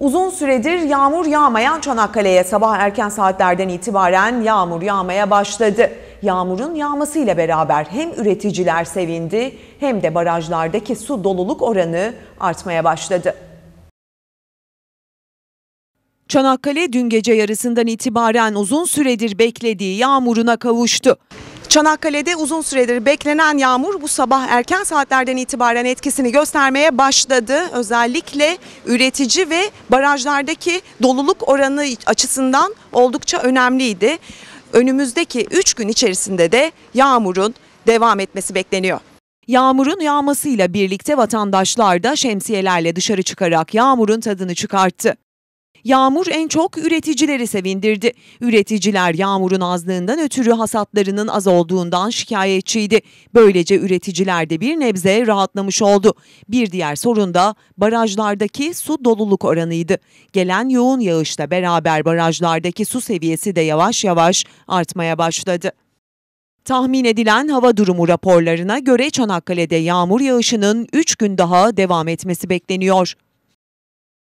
Uzun süredir yağmur yağmayan Çanakkale'ye sabah erken saatlerden itibaren yağmur yağmaya başladı. Yağmurun yağmasıyla beraber hem üreticiler sevindi hem de barajlardaki su doluluk oranı artmaya başladı. Çanakkale dün gece yarısından itibaren uzun süredir beklediği yağmuruna kavuştu. Çanakkale'de uzun süredir beklenen yağmur bu sabah erken saatlerden itibaren etkisini göstermeye başladı. Özellikle üretici ve barajlardaki doluluk oranı açısından oldukça önemliydi. Önümüzdeki 3 gün içerisinde de yağmurun devam etmesi bekleniyor. Yağmurun yağmasıyla birlikte vatandaşlar da şemsiyelerle dışarı çıkarak yağmurun tadını çıkarttı. Yağmur en çok üreticileri sevindirdi. Üreticiler yağmurun azlığından ötürü hasatlarının az olduğundan şikayetçiydi. Böylece üreticiler de bir nebze rahatlamış oldu. Bir diğer sorun da barajlardaki su doluluk oranıydı. Gelen yoğun yağışla beraber barajlardaki su seviyesi de yavaş yavaş artmaya başladı. Tahmin edilen hava durumu raporlarına göre Çanakkale'de yağmur yağışının 3 gün daha devam etmesi bekleniyor.